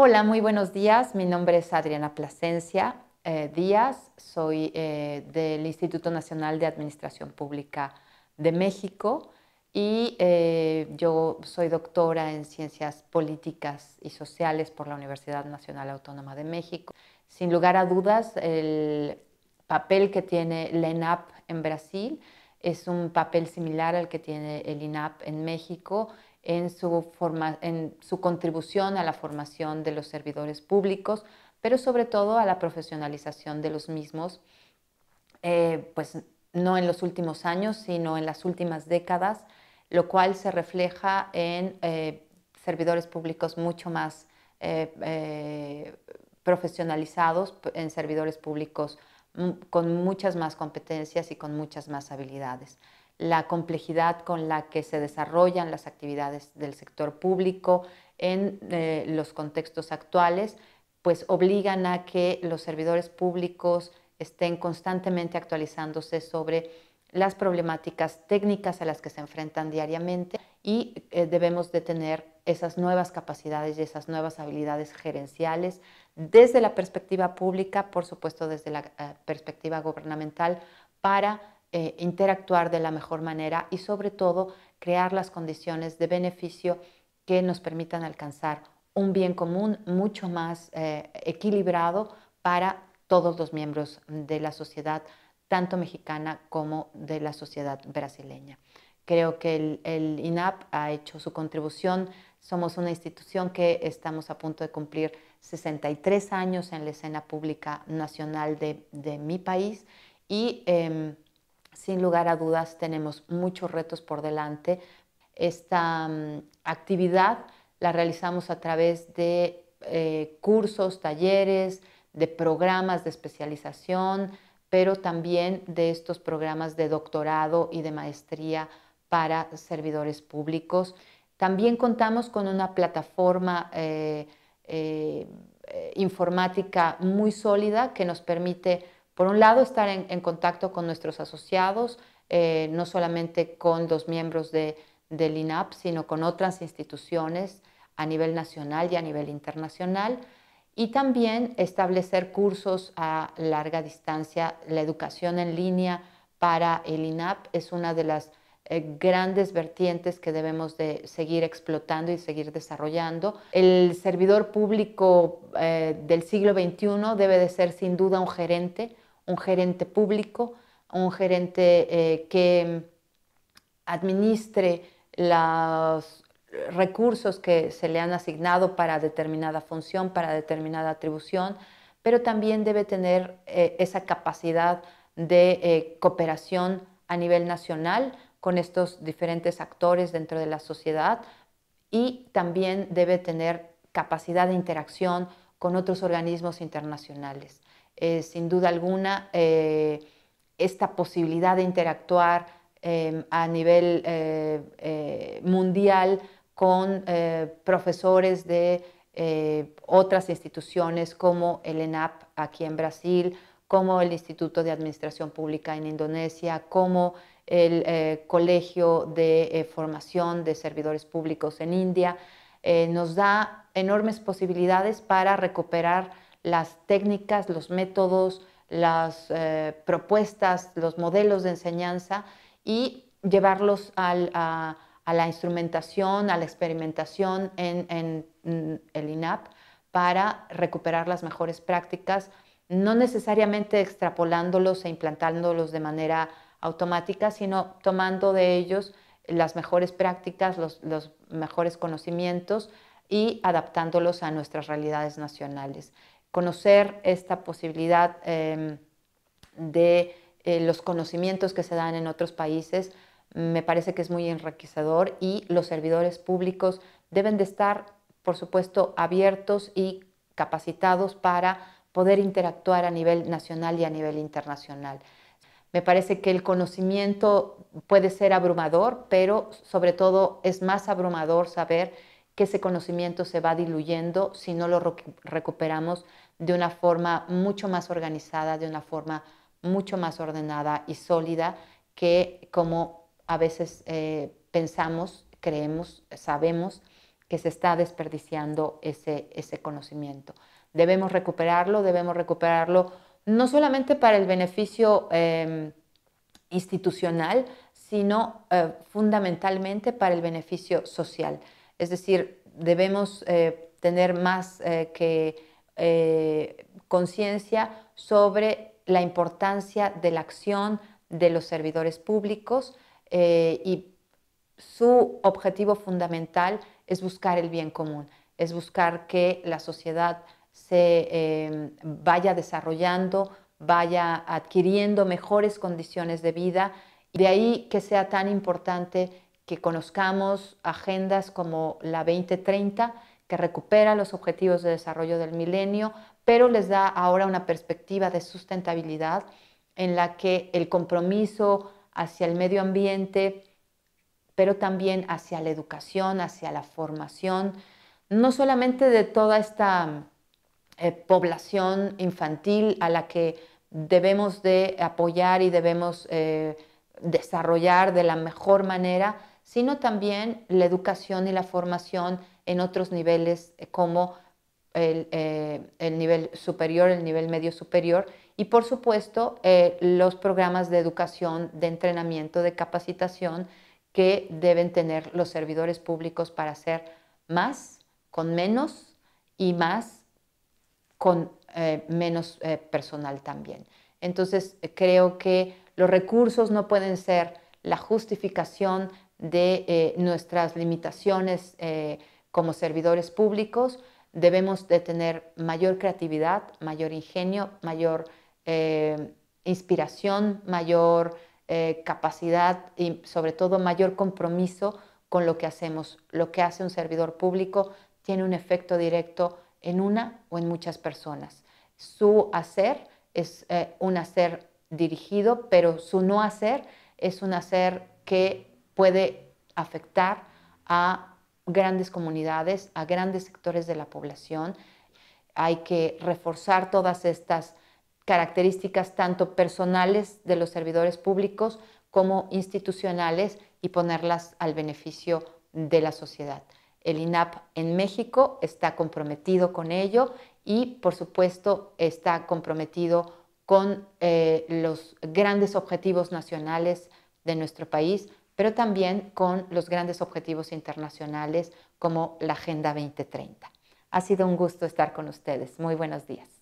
Hola, muy buenos días. Mi nombre es Adriana Plasencia eh, Díaz. Soy eh, del Instituto Nacional de Administración Pública de México y eh, yo soy doctora en Ciencias Políticas y Sociales por la Universidad Nacional Autónoma de México. Sin lugar a dudas, el papel que tiene la ENAP en Brasil es un papel similar al que tiene el INAP en México en su, forma, en su contribución a la formación de los servidores públicos, pero sobre todo a la profesionalización de los mismos, eh, pues no en los últimos años, sino en las últimas décadas, lo cual se refleja en eh, servidores públicos mucho más eh, profesionalizados, en servidores públicos mm, con muchas más competencias y con muchas más habilidades la complejidad con la que se desarrollan las actividades del sector público en eh, los contextos actuales, pues obligan a que los servidores públicos estén constantemente actualizándose sobre las problemáticas técnicas a las que se enfrentan diariamente y eh, debemos de tener esas nuevas capacidades y esas nuevas habilidades gerenciales desde la perspectiva pública, por supuesto desde la eh, perspectiva gubernamental, para eh, interactuar de la mejor manera y sobre todo crear las condiciones de beneficio que nos permitan alcanzar un bien común mucho más eh, equilibrado para todos los miembros de la sociedad, tanto mexicana como de la sociedad brasileña. Creo que el, INAP ha hecho su contribución. Somos una institución que estamos a punto de cumplir 63 años en la escena pública nacional de, mi país y em, sin lugar a dudas, tenemos muchos retos por delante. Esta mm, actividad la realizamos a través de eh, cursos, talleres, de programas de especialización, pero también de estos programas de doctorado y de maestría para servidores públicos. También contamos con una plataforma eh, eh, informática muy sólida que nos permite por un lado, estar en, contacto con nuestros asociados, eh, no solamente con los miembros de, del INAP, sino con otras instituciones a nivel nacional y a nivel internacional. Y también establecer cursos a larga distancia. La educación en línea para el INAP es una de las eh, grandes vertientes que debemos de seguir explotando y seguir desarrollando. El servidor público eh, del siglo XXI debe de ser sin duda un gerente, un gerente público, un gerente eh, que mm, administre los recursos que se le han asignado para determinada función, para determinada atribución, pero también debe tener eh, esa capacidad de eh, cooperación a nivel nacional con estos diferentes actores dentro de la sociedad y también debe tener capacidad de interacción con otros organismos internacionales. Eh, sin duda alguna, eh, esta posibilidad de interactuar eh, a nivel mundial con profesores de otras instituciones como el ENAP aquí en Brasil, como el Instituto de Administración Pública en Indonesia, como el Colegio de Formación de Servidores Públicos en India, nos da enormes posibilidades para recuperar las técnicas, los métodos, las eh, propuestas, los modelos de enseñanza y llevarlos a, la instrumentación, a la experimentación en, el INAP para recuperar las mejores prácticas, no necesariamente extrapolándolos e implantándolos de manera automática, sino tomando de ellos las mejores prácticas, los mejores conocimientos y adaptándolos a nuestras realidades nacionales conocer esta posibilidad em, de eh, los conocimientos que se dan en otros países me parece que es muy enriquecedor y los servidores públicos deben de estar, por supuesto, abiertos y capacitados para poder interactuar a nivel nacional y a nivel internacional. Me parece que el conocimiento puede ser abrumador, pero sobre todo es más abrumador saber que ese conocimiento se va diluyendo si no lo recuperamos de una forma mucho más organizada, de una forma mucho más ordenada y sólida que como a veces eh, pensamos, creemos, sabemos que se está desperdiciando ese, ese conocimiento. Debemos recuperarlo, debemos recuperarlo no solamente para el beneficio em, institucional, sino eh, fundamentalmente para el beneficio social. Es decir, debemos eh, tener más que eh, conciencia sobre la importancia de la acción de los servidores públicos eh, y su objetivo fundamental es buscar el bien común, es buscar que la sociedad se em, vaya desarrollando, vaya adquiriendo mejores condiciones de vida. De ahí que sea tan importante que conozcamos agendas como la 2030 que recupera los objetivos de desarrollo del milenio, pero les da ahora una perspectiva de sustentabilidad en la que el compromiso hacia el medio ambiente, pero también hacia la educación, hacia la formación, no solamente de toda esta eh, población infantil a la que debemos de apoyar y debemos eh, desarrollar de la mejor manera, sino también la educación y la formación en otros niveles eh, como eh, el, nivel superior, el nivel medio superior y por supuesto eh, los programas de educación, de entrenamiento, de capacitación que deben tener los servidores públicos para hacer más con menos y más con menos personal también. Entonces creo que los recursos no pueden ser la justificación de nuestras limitaciones como servidores públicos debemos de tener mayor creatividad, mayor ingenio, mayor eh, inspiración, mayor eh, capacidad y sobre todo mayor compromiso con lo que hacemos. Lo que hace un servidor público tiene un efecto directo en una o en muchas personas. Su hacer es eh, un hacer dirigido, pero su no hacer es un hacer que puede afectar a grandes comunidades, a grandes sectores de la población. Hay que reforzar todas estas características, tanto personales de los servidores públicos como institucionales, y ponerlas al beneficio de la sociedad. El INAP en México está comprometido con ello y, por supuesto, está comprometido con eh, los grandes objetivos nacionales de nuestro país, pero también con los grandes objetivos internacionales como la Agenda 2030. Ha sido un gusto estar con ustedes. Muy buenos días.